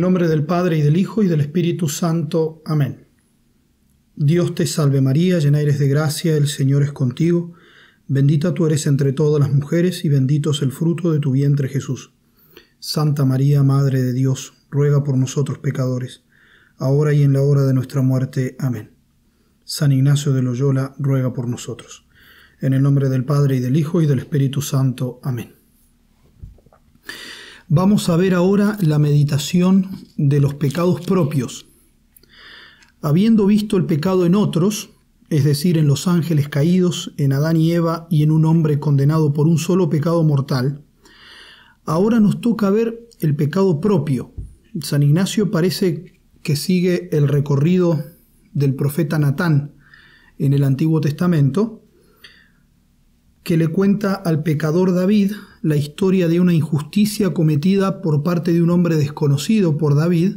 nombre del Padre y del Hijo y del Espíritu Santo. Amén. Dios te salve María, llena eres de gracia, el Señor es contigo, bendita tú eres entre todas las mujeres y bendito es el fruto de tu vientre Jesús. Santa María, Madre de Dios, ruega por nosotros pecadores, ahora y en la hora de nuestra muerte. Amén. San Ignacio de Loyola, ruega por nosotros. En el nombre del Padre y del Hijo y del Espíritu Santo. Amén. Vamos a ver ahora la meditación de los pecados propios. Habiendo visto el pecado en otros, es decir, en los ángeles caídos, en Adán y Eva y en un hombre condenado por un solo pecado mortal, ahora nos toca ver el pecado propio. San Ignacio parece que sigue el recorrido del profeta Natán en el Antiguo Testamento que le cuenta al pecador David la historia de una injusticia cometida por parte de un hombre desconocido por David,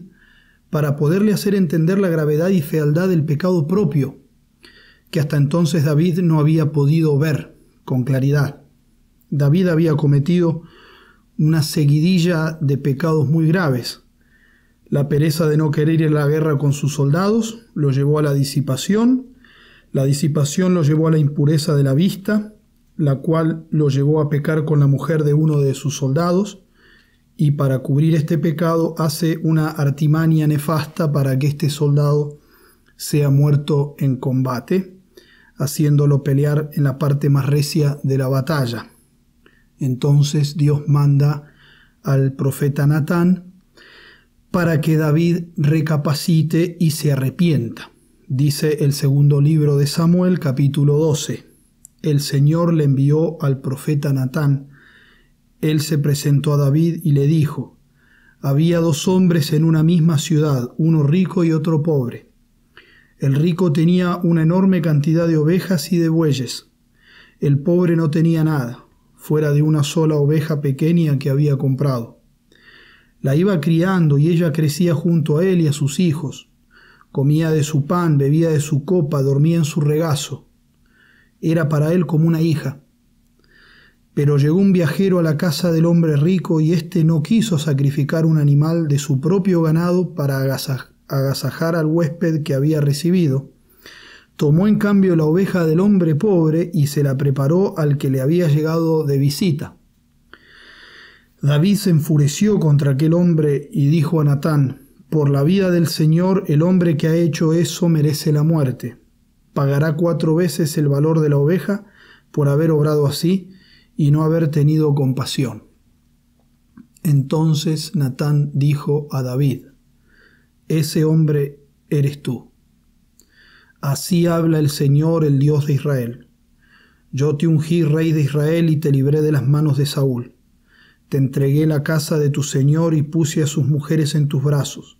para poderle hacer entender la gravedad y fealdad del pecado propio, que hasta entonces David no había podido ver con claridad. David había cometido una seguidilla de pecados muy graves. La pereza de no querer ir a la guerra con sus soldados lo llevó a la disipación, la disipación lo llevó a la impureza de la vista, la cual lo llevó a pecar con la mujer de uno de sus soldados, y para cubrir este pecado hace una artimania nefasta para que este soldado sea muerto en combate, haciéndolo pelear en la parte más recia de la batalla. Entonces Dios manda al profeta Natán para que David recapacite y se arrepienta. Dice el segundo libro de Samuel capítulo 12 el Señor le envió al profeta Natán. Él se presentó a David y le dijo, Había dos hombres en una misma ciudad, uno rico y otro pobre. El rico tenía una enorme cantidad de ovejas y de bueyes. El pobre no tenía nada, fuera de una sola oveja pequeña que había comprado. La iba criando y ella crecía junto a él y a sus hijos. Comía de su pan, bebía de su copa, dormía en su regazo era para él como una hija. Pero llegó un viajero a la casa del hombre rico y éste no quiso sacrificar un animal de su propio ganado para agasajar al huésped que había recibido. Tomó en cambio la oveja del hombre pobre y se la preparó al que le había llegado de visita. David se enfureció contra aquel hombre y dijo a Natán, Por la vida del Señor, el hombre que ha hecho eso merece la muerte pagará cuatro veces el valor de la oveja por haber obrado así y no haber tenido compasión. Entonces Natán dijo a David, Ese hombre eres tú. Así habla el Señor, el Dios de Israel. Yo te ungí rey de Israel y te libré de las manos de Saúl. Te entregué la casa de tu Señor y puse a sus mujeres en tus brazos.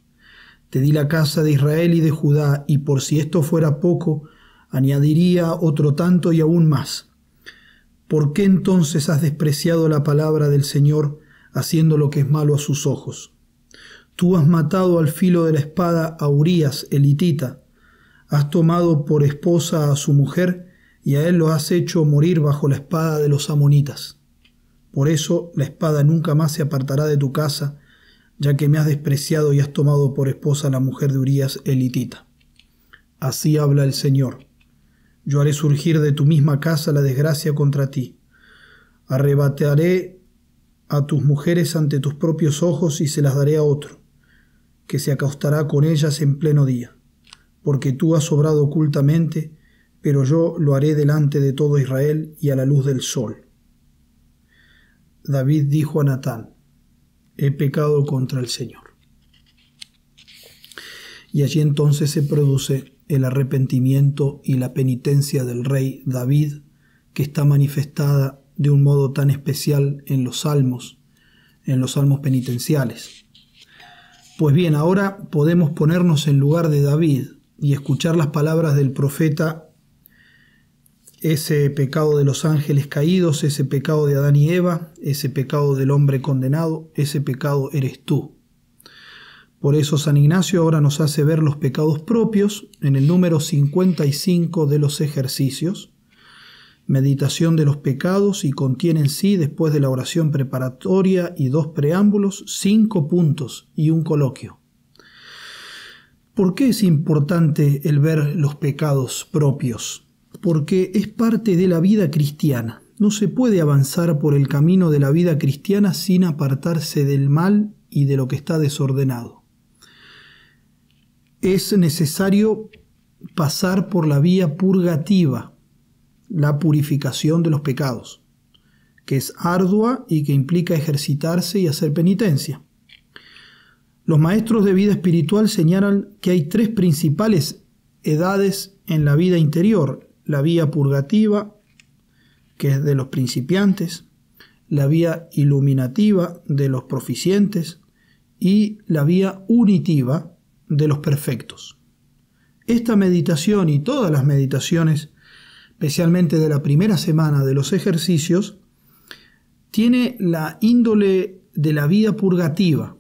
Te di la casa de Israel y de Judá, y por si esto fuera poco, añadiría otro tanto y aún más. ¿Por qué entonces has despreciado la palabra del Señor, haciendo lo que es malo a sus ojos? Tú has matado al filo de la espada a Urías, elitita, has tomado por esposa a su mujer, y a él lo has hecho morir bajo la espada de los amonitas. Por eso la espada nunca más se apartará de tu casa, ya que me has despreciado y has tomado por esposa a la mujer de Urías, elitita. Así habla el Señor yo haré surgir de tu misma casa la desgracia contra ti. Arrebataré a tus mujeres ante tus propios ojos y se las daré a otro, que se acostará con ellas en pleno día, porque tú has obrado ocultamente, pero yo lo haré delante de todo Israel y a la luz del sol. David dijo a Natán, he pecado contra el Señor. Y allí entonces se produce el arrepentimiento y la penitencia del rey David, que está manifestada de un modo tan especial en los salmos, en los salmos penitenciales. Pues bien, ahora podemos ponernos en lugar de David y escuchar las palabras del profeta, ese pecado de los ángeles caídos, ese pecado de Adán y Eva, ese pecado del hombre condenado, ese pecado eres tú. Por eso San Ignacio ahora nos hace ver los pecados propios en el número 55 de los ejercicios. Meditación de los pecados y contiene en sí, después de la oración preparatoria y dos preámbulos, cinco puntos y un coloquio. ¿Por qué es importante el ver los pecados propios? Porque es parte de la vida cristiana. No se puede avanzar por el camino de la vida cristiana sin apartarse del mal y de lo que está desordenado es necesario pasar por la vía purgativa, la purificación de los pecados, que es ardua y que implica ejercitarse y hacer penitencia. Los maestros de vida espiritual señalan que hay tres principales edades en la vida interior, la vía purgativa, que es de los principiantes, la vía iluminativa de los proficientes y la vía unitiva, de los perfectos. Esta meditación y todas las meditaciones, especialmente de la primera semana de los ejercicios, tiene la índole de la vida purgativa,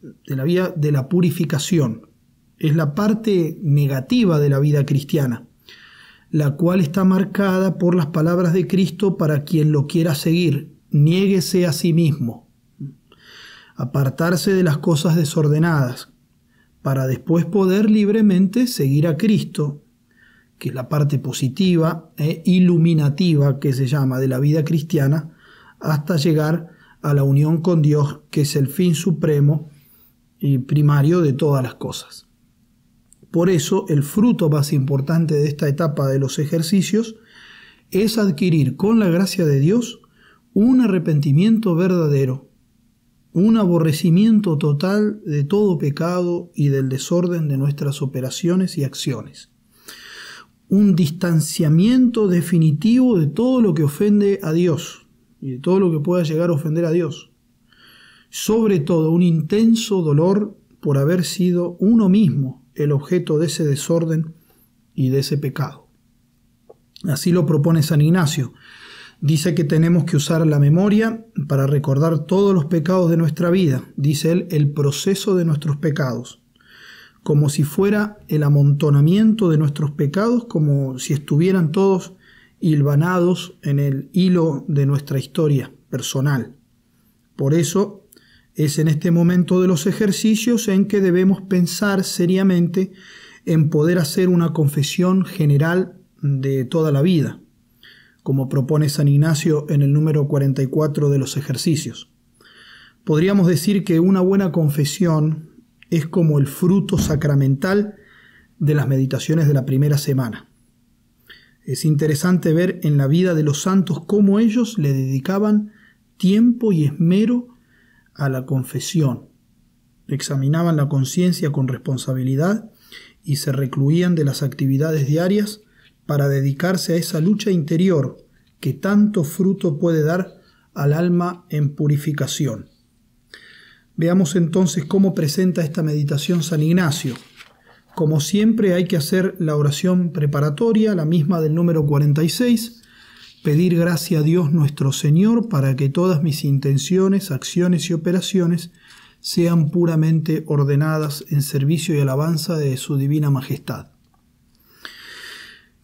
de la vida de la purificación. Es la parte negativa de la vida cristiana, la cual está marcada por las palabras de Cristo para quien lo quiera seguir, niéguese a sí mismo, apartarse de las cosas desordenadas, para después poder libremente seguir a Cristo, que es la parte positiva, e iluminativa que se llama de la vida cristiana, hasta llegar a la unión con Dios, que es el fin supremo y primario de todas las cosas. Por eso el fruto más importante de esta etapa de los ejercicios es adquirir con la gracia de Dios un arrepentimiento verdadero, un aborrecimiento total de todo pecado y del desorden de nuestras operaciones y acciones, un distanciamiento definitivo de todo lo que ofende a Dios y de todo lo que pueda llegar a ofender a Dios, sobre todo un intenso dolor por haber sido uno mismo el objeto de ese desorden y de ese pecado. Así lo propone San Ignacio Dice que tenemos que usar la memoria para recordar todos los pecados de nuestra vida, dice él, el proceso de nuestros pecados, como si fuera el amontonamiento de nuestros pecados, como si estuvieran todos hilvanados en el hilo de nuestra historia personal. Por eso es en este momento de los ejercicios en que debemos pensar seriamente en poder hacer una confesión general de toda la vida como propone San Ignacio en el número 44 de los ejercicios. Podríamos decir que una buena confesión es como el fruto sacramental de las meditaciones de la primera semana. Es interesante ver en la vida de los santos cómo ellos le dedicaban tiempo y esmero a la confesión. Examinaban la conciencia con responsabilidad y se recluían de las actividades diarias para dedicarse a esa lucha interior que tanto fruto puede dar al alma en purificación. Veamos entonces cómo presenta esta meditación San Ignacio. Como siempre hay que hacer la oración preparatoria, la misma del número 46, pedir gracia a Dios nuestro Señor para que todas mis intenciones, acciones y operaciones sean puramente ordenadas en servicio y alabanza de su divina majestad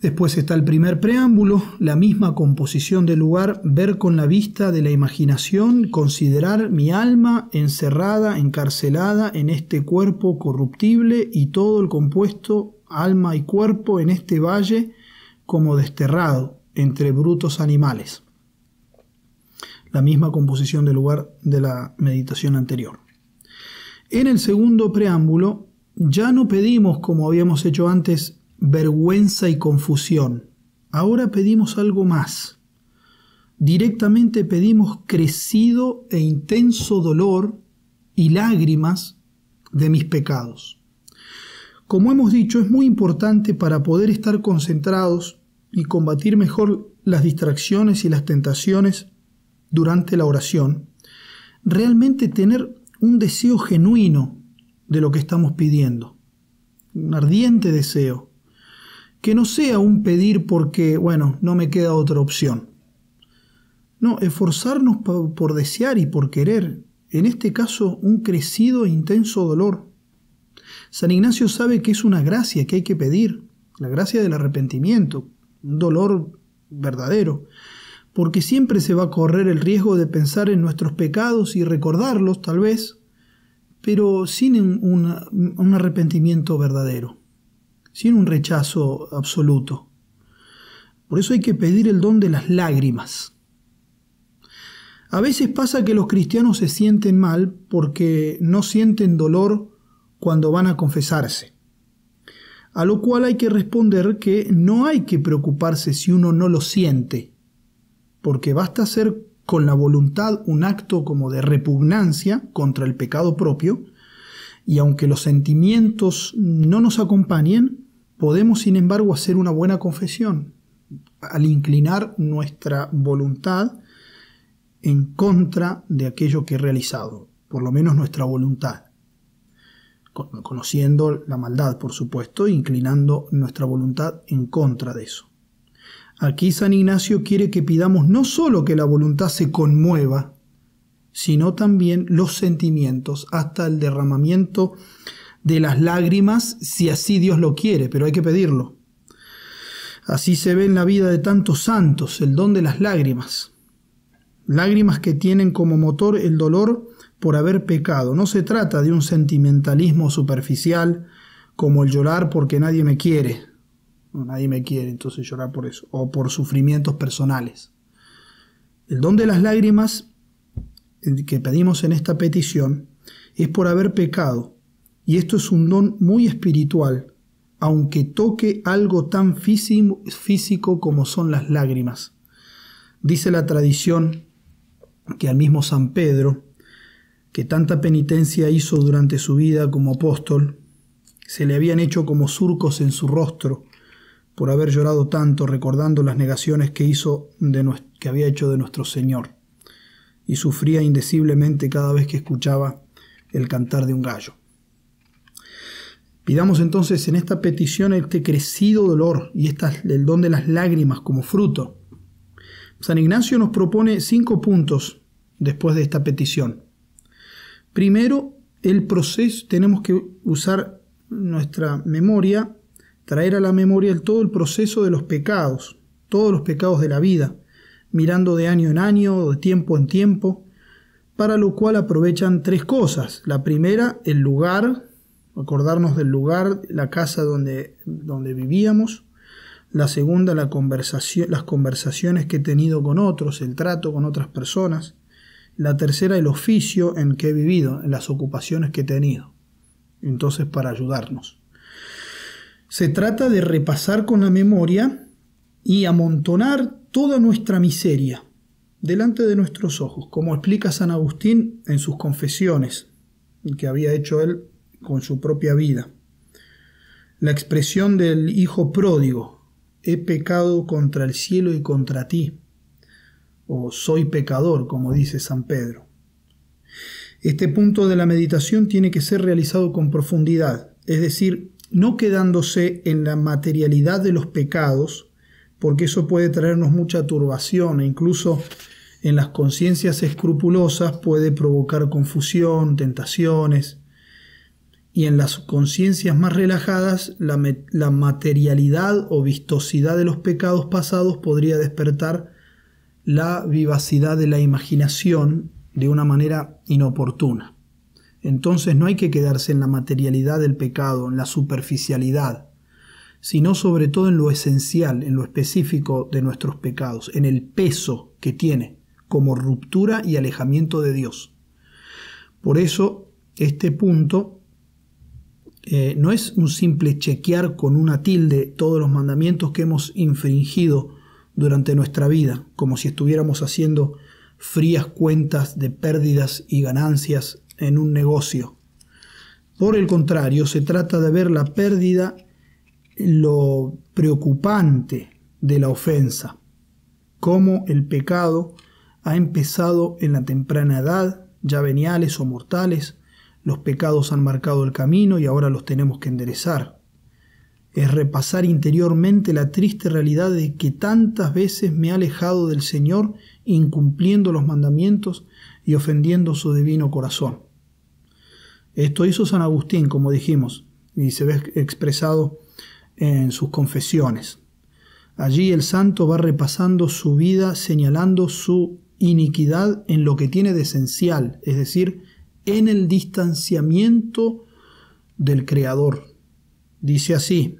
Después está el primer preámbulo, la misma composición del lugar, ver con la vista de la imaginación, considerar mi alma encerrada, encarcelada en este cuerpo corruptible y todo el compuesto alma y cuerpo en este valle como desterrado entre brutos animales. La misma composición del lugar de la meditación anterior. En el segundo preámbulo, ya no pedimos, como habíamos hecho antes, vergüenza y confusión. Ahora pedimos algo más. Directamente pedimos crecido e intenso dolor y lágrimas de mis pecados. Como hemos dicho, es muy importante para poder estar concentrados y combatir mejor las distracciones y las tentaciones durante la oración, realmente tener un deseo genuino de lo que estamos pidiendo, un ardiente deseo que no sea un pedir porque, bueno, no me queda otra opción. No, esforzarnos por desear y por querer, en este caso, un crecido e intenso dolor. San Ignacio sabe que es una gracia que hay que pedir, la gracia del arrepentimiento, un dolor verdadero, porque siempre se va a correr el riesgo de pensar en nuestros pecados y recordarlos, tal vez, pero sin un, un arrepentimiento verdadero sin un rechazo absoluto. Por eso hay que pedir el don de las lágrimas. A veces pasa que los cristianos se sienten mal porque no sienten dolor cuando van a confesarse. A lo cual hay que responder que no hay que preocuparse si uno no lo siente, porque basta hacer con la voluntad un acto como de repugnancia contra el pecado propio, y aunque los sentimientos no nos acompañen, Podemos, sin embargo, hacer una buena confesión al inclinar nuestra voluntad en contra de aquello que he realizado, por lo menos nuestra voluntad, conociendo la maldad, por supuesto, inclinando nuestra voluntad en contra de eso. Aquí San Ignacio quiere que pidamos no solo que la voluntad se conmueva, sino también los sentimientos, hasta el derramamiento de las lágrimas si así Dios lo quiere, pero hay que pedirlo. Así se ve en la vida de tantos santos el don de las lágrimas. Lágrimas que tienen como motor el dolor por haber pecado. No se trata de un sentimentalismo superficial como el llorar porque nadie me quiere. nadie me quiere, entonces llorar por eso. O por sufrimientos personales. El don de las lágrimas eh, que pedimos en esta petición es por haber pecado, y esto es un don muy espiritual, aunque toque algo tan físico como son las lágrimas. Dice la tradición que al mismo San Pedro, que tanta penitencia hizo durante su vida como apóstol, se le habían hecho como surcos en su rostro por haber llorado tanto recordando las negaciones que, hizo que había hecho de nuestro Señor, y sufría indeciblemente cada vez que escuchaba el cantar de un gallo. Y damos entonces en esta petición este crecido dolor y el don de las lágrimas como fruto. San Ignacio nos propone cinco puntos después de esta petición. Primero, el proceso, tenemos que usar nuestra memoria, traer a la memoria todo el proceso de los pecados, todos los pecados de la vida, mirando de año en año, de tiempo en tiempo, para lo cual aprovechan tres cosas. La primera, el lugar acordarnos del lugar, la casa donde, donde vivíamos. La segunda, las conversaciones que he tenido con otros, el trato con otras personas. La tercera, el oficio en que he vivido, las ocupaciones que he tenido. Entonces, para ayudarnos. Se trata de repasar con la memoria y amontonar toda nuestra miseria delante de nuestros ojos, como explica San Agustín en sus confesiones, que había hecho él con su propia vida. La expresión del Hijo pródigo, he pecado contra el cielo y contra ti, o soy pecador, como dice San Pedro. Este punto de la meditación tiene que ser realizado con profundidad, es decir, no quedándose en la materialidad de los pecados, porque eso puede traernos mucha turbación e incluso en las conciencias escrupulosas puede provocar confusión, tentaciones, y en las conciencias más relajadas la, materialidad o vistosidad de los pecados pasados podría despertar la vivacidad de la imaginación de una manera inoportuna. Entonces no hay que quedarse en la materialidad del pecado, en la superficialidad, sino sobre todo en lo esencial, en lo específico de nuestros pecados, en el peso que tiene como ruptura y alejamiento de Dios. Por eso, este punto eh, no es un simple chequear con una tilde todos los mandamientos que hemos infringido durante nuestra vida, como si estuviéramos haciendo frías cuentas de pérdidas y ganancias en un negocio. Por el contrario, se trata de ver la pérdida, lo preocupante de la ofensa, cómo el pecado ha empezado en la temprana edad, ya veniales o mortales, los pecados han marcado el camino y ahora los tenemos que enderezar. Es repasar interiormente la triste realidad de que tantas veces me ha alejado del Señor incumpliendo los mandamientos y ofendiendo su divino corazón. Esto hizo San Agustín, como dijimos, y se ve expresado en sus confesiones. Allí el santo va repasando su vida señalando su iniquidad en lo que tiene de esencial, es decir, en el distanciamiento del Creador. Dice así,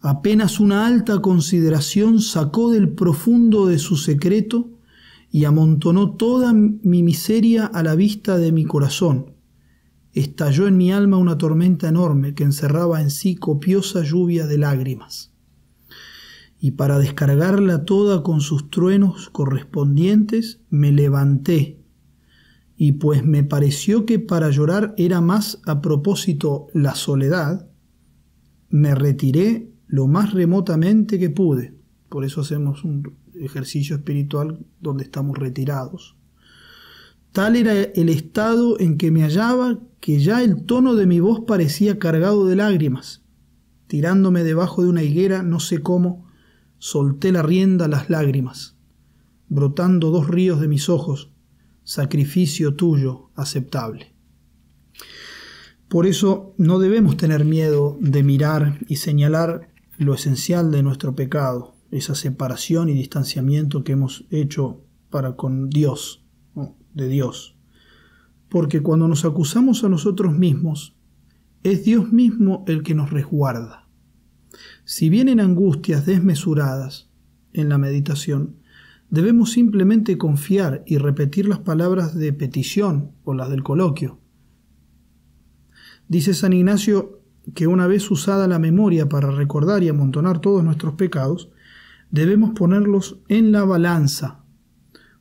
apenas una alta consideración sacó del profundo de su secreto y amontonó toda mi miseria a la vista de mi corazón. Estalló en mi alma una tormenta enorme que encerraba en sí copiosa lluvia de lágrimas. Y para descargarla toda con sus truenos correspondientes, me levanté y pues me pareció que para llorar era más a propósito la soledad, me retiré lo más remotamente que pude. Por eso hacemos un ejercicio espiritual donde estamos retirados. Tal era el estado en que me hallaba que ya el tono de mi voz parecía cargado de lágrimas. Tirándome debajo de una higuera, no sé cómo, solté la rienda a las lágrimas, brotando dos ríos de mis ojos, sacrificio tuyo aceptable. Por eso no debemos tener miedo de mirar y señalar lo esencial de nuestro pecado, esa separación y distanciamiento que hemos hecho para con Dios, de Dios. Porque cuando nos acusamos a nosotros mismos, es Dios mismo el que nos resguarda. Si vienen angustias desmesuradas en la meditación, Debemos simplemente confiar y repetir las palabras de petición o las del coloquio. Dice San Ignacio que una vez usada la memoria para recordar y amontonar todos nuestros pecados, debemos ponerlos en la balanza.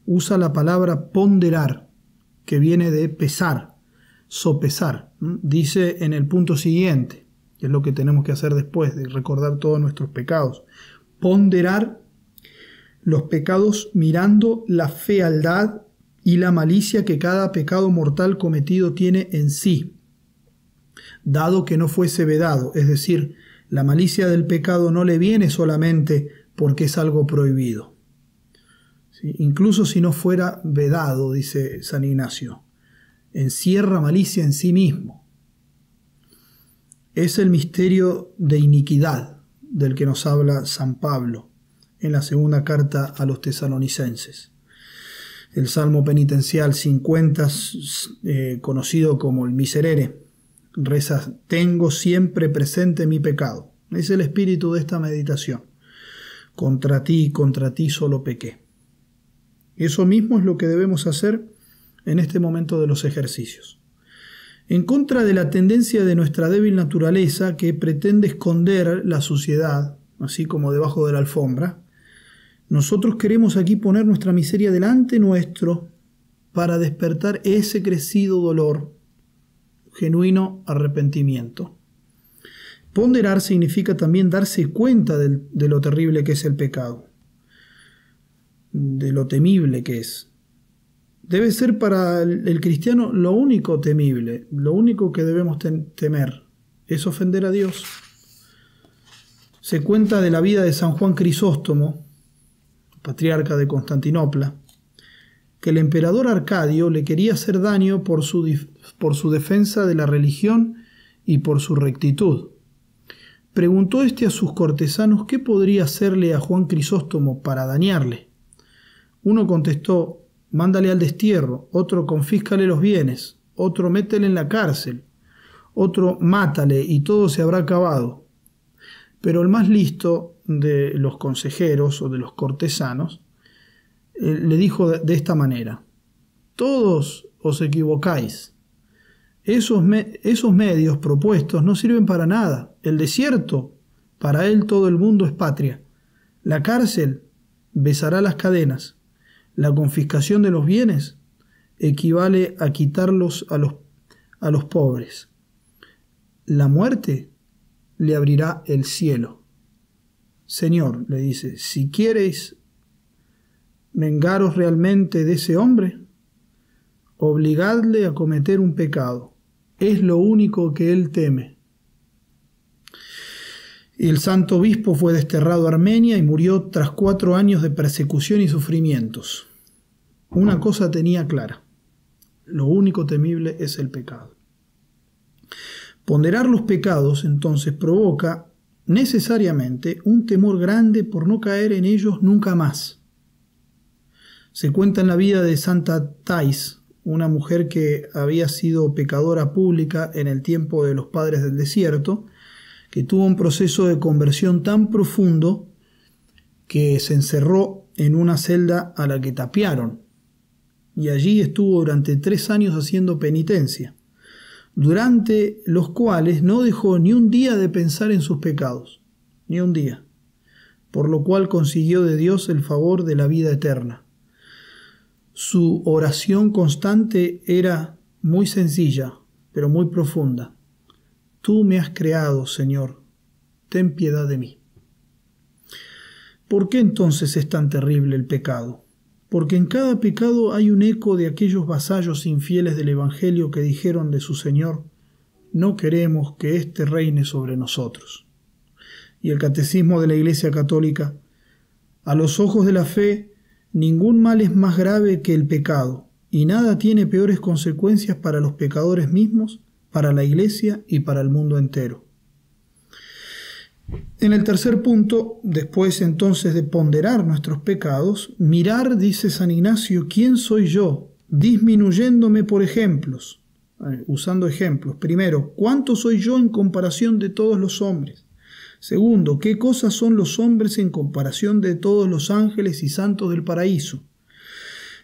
Usa la palabra ponderar, que viene de pesar, sopesar. Dice en el punto siguiente, que es lo que tenemos que hacer después de recordar todos nuestros pecados. Ponderar los pecados mirando la fealdad y la malicia que cada pecado mortal cometido tiene en sí, dado que no fuese vedado, es decir, la malicia del pecado no le viene solamente porque es algo prohibido, incluso si no fuera vedado, dice San Ignacio, encierra malicia en sí mismo. Es el misterio de iniquidad del que nos habla San Pablo en la segunda carta a los tesalonicenses. El Salmo penitencial 50, eh, conocido como el Miserere, reza, tengo siempre presente mi pecado. Es el espíritu de esta meditación. Contra ti, contra ti solo pequé. Eso mismo es lo que debemos hacer en este momento de los ejercicios. En contra de la tendencia de nuestra débil naturaleza que pretende esconder la suciedad, así como debajo de la alfombra, nosotros queremos aquí poner nuestra miseria delante nuestro para despertar ese crecido dolor, genuino arrepentimiento. Ponderar significa también darse cuenta de lo terrible que es el pecado, de lo temible que es. Debe ser para el cristiano lo único temible, lo único que debemos temer, es ofender a Dios. Se cuenta de la vida de San Juan Crisóstomo, patriarca de Constantinopla, que el emperador Arcadio le quería hacer daño por su, por su defensa de la religión y por su rectitud. Preguntó este a sus cortesanos qué podría hacerle a Juan Crisóstomo para dañarle. Uno contestó: Mándale al destierro, otro confíscale los bienes, otro métele en la cárcel, otro mátale y todo se habrá acabado. Pero el más listo de los consejeros o de los cortesanos, eh, le dijo de, esta manera, todos os equivocáis, esos, esos medios propuestos no sirven para nada, el desierto, para él todo el mundo es patria, la cárcel besará las cadenas, la confiscación de los bienes equivale a quitarlos a los, a los pobres, la muerte le abrirá el cielo. Señor, le dice, si quieres vengaros realmente de ese hombre, obligadle a cometer un pecado. Es lo único que él teme. El santo obispo fue desterrado a Armenia y murió tras cuatro años de persecución y sufrimientos. Una cosa tenía clara, lo único temible es el pecado. Ponderar los pecados entonces provoca necesariamente un temor grande por no caer en ellos nunca más. Se cuenta en la vida de Santa Thais, una mujer que había sido pecadora pública en el tiempo de los padres del desierto, que tuvo un proceso de conversión tan profundo que se encerró en una celda a la que tapiaron, y allí estuvo durante tres años haciendo penitencia durante los cuales no dejó ni un día de pensar en sus pecados, ni un día, por lo cual consiguió de Dios el favor de la vida eterna. Su oración constante era muy sencilla, pero muy profunda. Tú me has creado, Señor, ten piedad de mí. ¿Por qué entonces es tan terrible el pecado? porque en cada pecado hay un eco de aquellos vasallos infieles del Evangelio que dijeron de su Señor, no queremos que éste reine sobre nosotros. Y el Catecismo de la Iglesia Católica, a los ojos de la fe, ningún mal es más grave que el pecado, y nada tiene peores consecuencias para los pecadores mismos, para la Iglesia y para el mundo entero. En el tercer punto, después entonces de ponderar nuestros pecados, mirar, dice San Ignacio, ¿quién soy yo? Disminuyéndome por ejemplos, eh, usando ejemplos. Primero, ¿cuánto soy yo en comparación de todos los hombres? Segundo, ¿qué cosas son los hombres en comparación de todos los ángeles y santos del paraíso?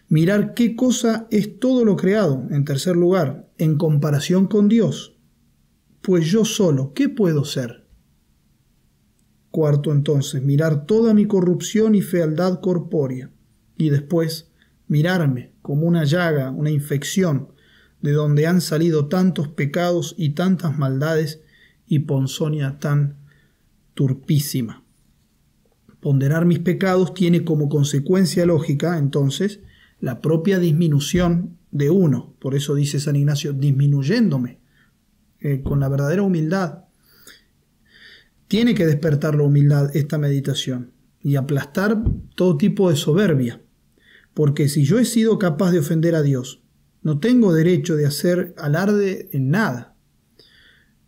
Mirar qué cosa es todo lo creado, en tercer lugar, en comparación con Dios. Pues yo solo, ¿qué puedo ser? Cuarto entonces, mirar toda mi corrupción y fealdad corpórea, y después mirarme como una llaga, una infección, de donde han salido tantos pecados y tantas maldades y ponzoña tan turpísima. Ponderar mis pecados tiene como consecuencia lógica, entonces, la propia disminución de uno. Por eso dice San Ignacio, disminuyéndome eh, con la verdadera humildad, tiene que despertar la humildad esta meditación y aplastar todo tipo de soberbia. Porque si yo he sido capaz de ofender a Dios, no tengo derecho de hacer alarde en nada.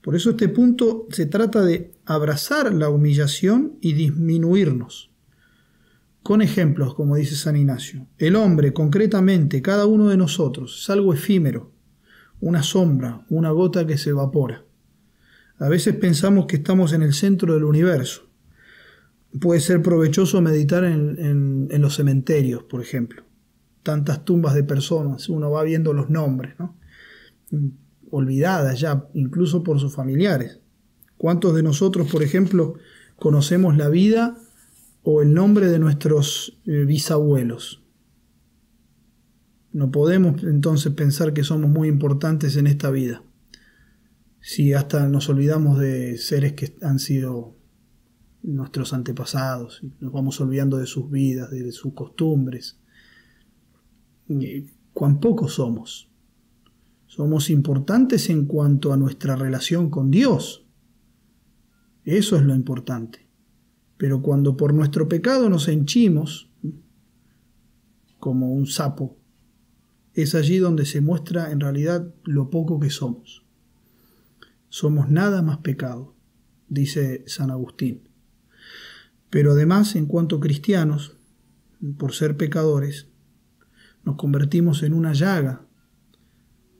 Por eso este punto se trata de abrazar la humillación y disminuirnos. Con ejemplos, como dice San Ignacio, el hombre, concretamente, cada uno de nosotros, es algo efímero, una sombra, una gota que se evapora. A veces pensamos que estamos en el centro del universo. Puede ser provechoso meditar en, los cementerios, por ejemplo. Tantas tumbas de personas, uno va viendo los nombres, ¿no? olvidadas ya, incluso por sus familiares. ¿Cuántos de nosotros, por ejemplo, conocemos la vida o el nombre de nuestros eh, bisabuelos? No podemos entonces pensar que somos muy importantes en esta vida si hasta nos olvidamos de seres que han sido nuestros antepasados, nos vamos olvidando de sus vidas, de sus costumbres. Eh, cuán pocos somos. Somos importantes en cuanto a nuestra relación con Dios. Eso es lo importante. Pero cuando por nuestro pecado nos henchimos, como un sapo, es allí donde se muestra en realidad lo poco que somos somos nada más pecado, dice San Agustín. Pero además, en cuanto cristianos, por ser pecadores, nos convertimos en una llaga,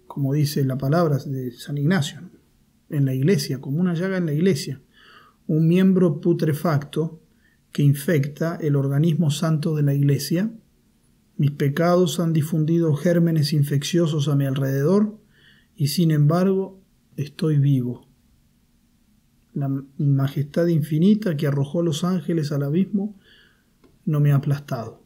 como dice la palabra de San Ignacio, en la iglesia, como una llaga en la iglesia, un miembro putrefacto que infecta el organismo santo de la iglesia. Mis pecados han difundido gérmenes infecciosos a mi alrededor y sin embargo estoy vivo. La majestad infinita que arrojó los ángeles al abismo no me ha aplastado.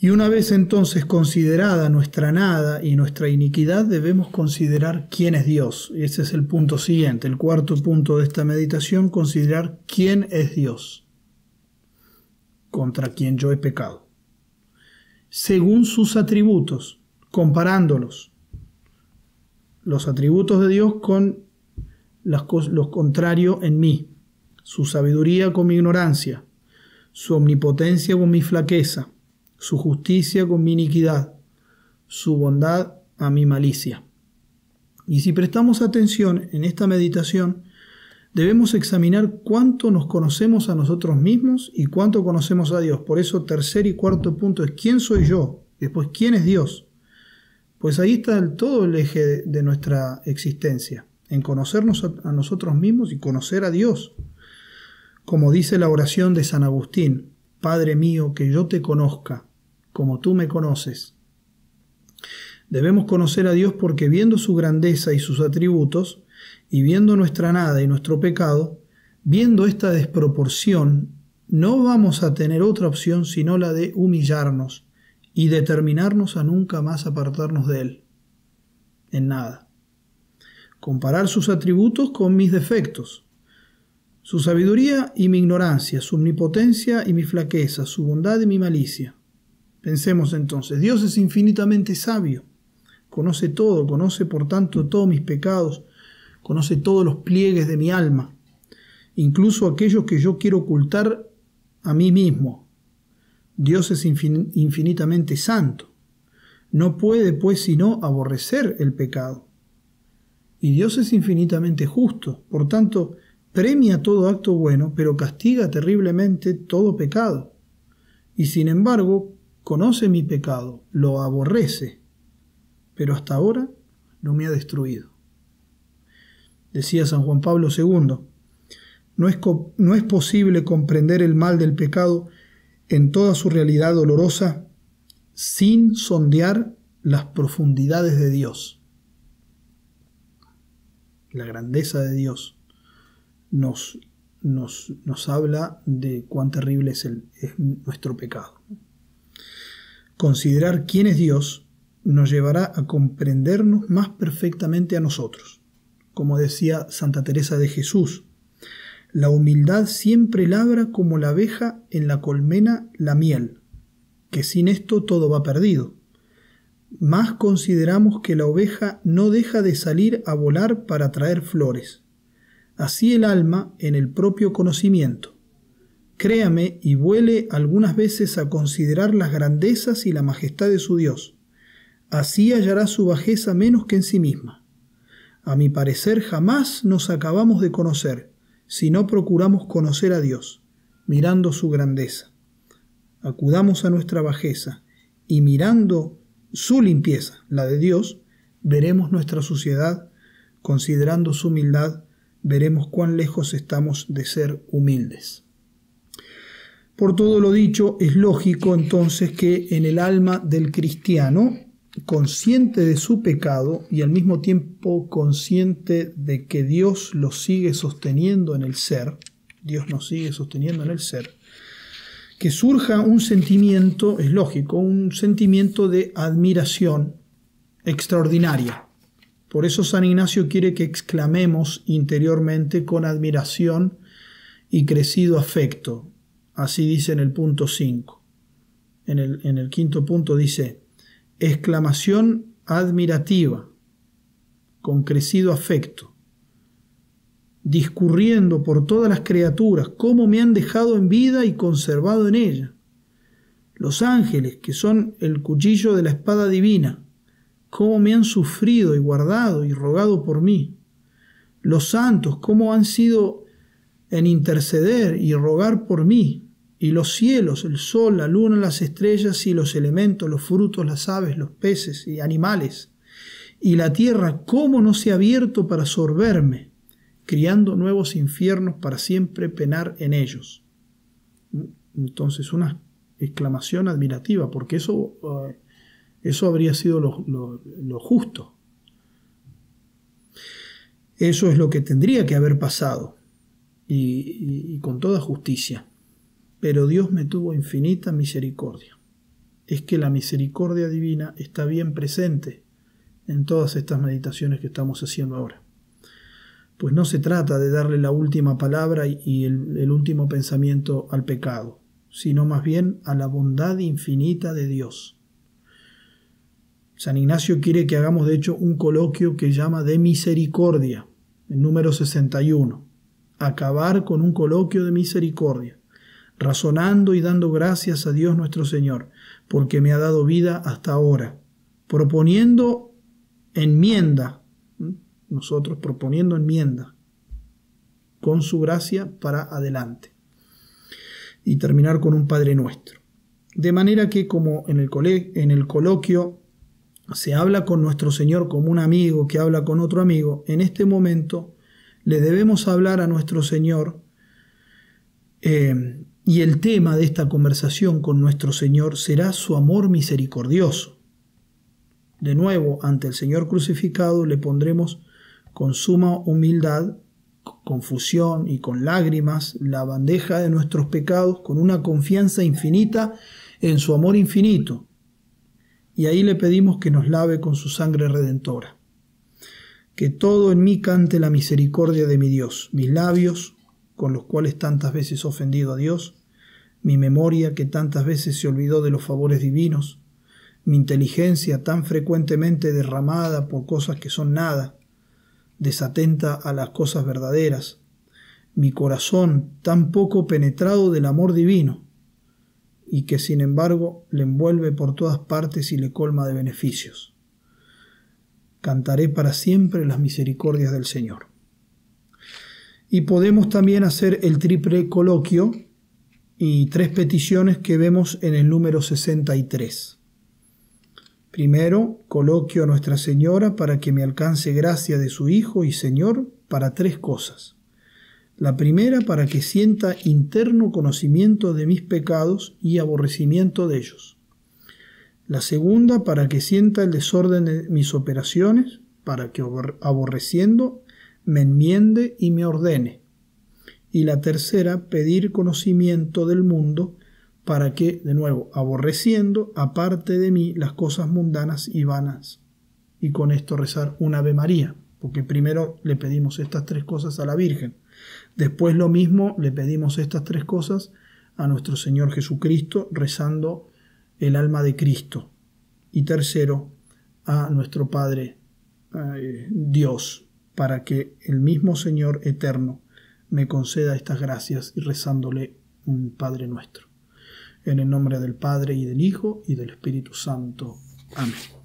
Y una vez entonces considerada nuestra nada y nuestra iniquidad, debemos considerar quién es Dios. Ese es el punto siguiente, el cuarto punto de esta meditación, considerar quién es Dios, contra quien yo he pecado. Según sus atributos, comparándolos, los atributos de Dios con las los contrarios en mí, su sabiduría con mi ignorancia, su omnipotencia con mi flaqueza, su justicia con mi iniquidad, su bondad a mi malicia. Y si prestamos atención en esta meditación, debemos examinar cuánto nos conocemos a nosotros mismos y cuánto conocemos a Dios. Por eso tercer y cuarto punto es quién soy yo, después quién es Dios pues ahí está todo el eje de, nuestra existencia, en conocernos a nosotros mismos y conocer a Dios. Como dice la oración de San Agustín, Padre mío, que yo te conozca, como tú me conoces. Debemos conocer a Dios porque viendo su grandeza y sus atributos, y viendo nuestra nada y nuestro pecado, viendo esta desproporción, no vamos a tener otra opción sino la de humillarnos y determinarnos a nunca más apartarnos de Él. En nada. Comparar sus atributos con mis defectos, su sabiduría y mi ignorancia, su omnipotencia y mi flaqueza, su bondad y mi malicia. Pensemos entonces, Dios es infinitamente sabio, conoce todo, conoce por tanto todos mis pecados, conoce todos los pliegues de mi alma, incluso aquellos que yo quiero ocultar a mí mismo, Dios es infinitamente santo. No puede, pues, sino aborrecer el pecado. Y Dios es infinitamente justo. Por tanto, premia todo acto bueno, pero castiga terriblemente todo pecado. Y sin embargo, conoce mi pecado, lo aborrece, pero hasta ahora no me ha destruido. Decía San Juan Pablo II, no es, no es posible comprender el mal del pecado en toda su realidad dolorosa sin sondear las profundidades de Dios. La grandeza de Dios nos, nos, habla de cuán terrible es nuestro pecado. Considerar quién es Dios nos llevará a comprendernos más perfectamente a nosotros. Como decía Santa Teresa de Jesús, la humildad siempre labra como la abeja en la colmena la miel, que sin esto todo va perdido. Más consideramos que la oveja no deja de salir a volar para traer flores. Así el alma en el propio conocimiento. Créame y vuele algunas veces a considerar las grandezas y la majestad de su Dios. Así hallará su bajeza menos que en sí misma. A mi parecer jamás nos acabamos de conocer, si no procuramos conocer a Dios, mirando su grandeza. Acudamos a nuestra bajeza y mirando su limpieza, la de Dios, veremos nuestra suciedad, considerando su humildad, veremos cuán lejos estamos de ser humildes. Por todo lo dicho, es lógico entonces que en el alma del cristiano consciente de su pecado y al mismo tiempo consciente de que Dios lo sigue sosteniendo en el ser, Dios nos sigue sosteniendo en el ser, que surja un sentimiento, es lógico, un sentimiento de admiración extraordinaria. Por eso San Ignacio quiere que exclamemos interiormente con admiración y crecido afecto. Así dice en el punto 5. En el, en el quinto punto dice, exclamación admirativa, con crecido afecto, discurriendo por todas las criaturas, cómo me han dejado en vida y conservado en ella. Los ángeles, que son el cuchillo de la espada divina, cómo me han sufrido y guardado y rogado por mí. Los santos, cómo han sido en interceder y rogar por mí y los cielos, el sol, la luna, las estrellas y los elementos, los frutos, las aves, los peces y animales, y la tierra, cómo no se ha abierto para sorberme, criando nuevos infiernos para siempre penar en ellos. Entonces, una exclamación admirativa, porque eso, eh, eso habría sido lo, justo. Eso es lo que tendría que haber pasado, y con toda justicia pero Dios me tuvo infinita misericordia. Es que la misericordia divina está bien presente en todas estas meditaciones que estamos haciendo ahora. Pues no se trata de darle la última palabra y el, último pensamiento al pecado, sino más bien a la bondad infinita de Dios. San Ignacio quiere que hagamos de hecho un coloquio que llama de misericordia, el número 61. Acabar con un coloquio de misericordia razonando y dando gracias a Dios nuestro Señor, porque me ha dado vida hasta ahora, proponiendo enmienda, nosotros proponiendo enmienda, con su gracia para adelante. Y terminar con un Padre nuestro. De manera que como en el, en el coloquio se habla con nuestro Señor como un amigo que habla con otro amigo, en este momento le debemos hablar a nuestro Señor eh, y el tema de esta conversación con nuestro Señor será su amor misericordioso. De nuevo, ante el Señor crucificado le pondremos con suma humildad, confusión y con lágrimas la bandeja de nuestros pecados con una confianza infinita en su amor infinito. Y ahí le pedimos que nos lave con su sangre redentora. Que todo en mí cante la misericordia de mi Dios, mis labios, con los cuales tantas veces ofendido a Dios, mi memoria que tantas veces se olvidó de los favores divinos, mi inteligencia tan frecuentemente derramada por cosas que son nada, desatenta a las cosas verdaderas, mi corazón tan poco penetrado del amor divino, y que sin embargo le envuelve por todas partes y le colma de beneficios. Cantaré para siempre las misericordias del Señor. Y podemos también hacer el triple coloquio y tres peticiones que vemos en el número 63. Primero, coloquio a Nuestra Señora para que me alcance gracia de su Hijo y Señor para tres cosas. La primera, para que sienta interno conocimiento de mis pecados y aborrecimiento de ellos. La segunda, para que sienta el desorden de mis operaciones, para que aborreciendo me enmiende y me ordene y la tercera, pedir conocimiento del mundo para que, de nuevo, aborreciendo aparte de mí las cosas mundanas y vanas. Y con esto rezar un Ave María, porque primero le pedimos estas tres cosas a la Virgen. Después lo mismo le pedimos estas tres cosas a nuestro Señor Jesucristo rezando el alma de Cristo. Y tercero, a nuestro Padre eh, Dios, para que el mismo Señor eterno me conceda estas gracias y rezándole un Padre nuestro. En el nombre del Padre y del Hijo y del Espíritu Santo. Amén.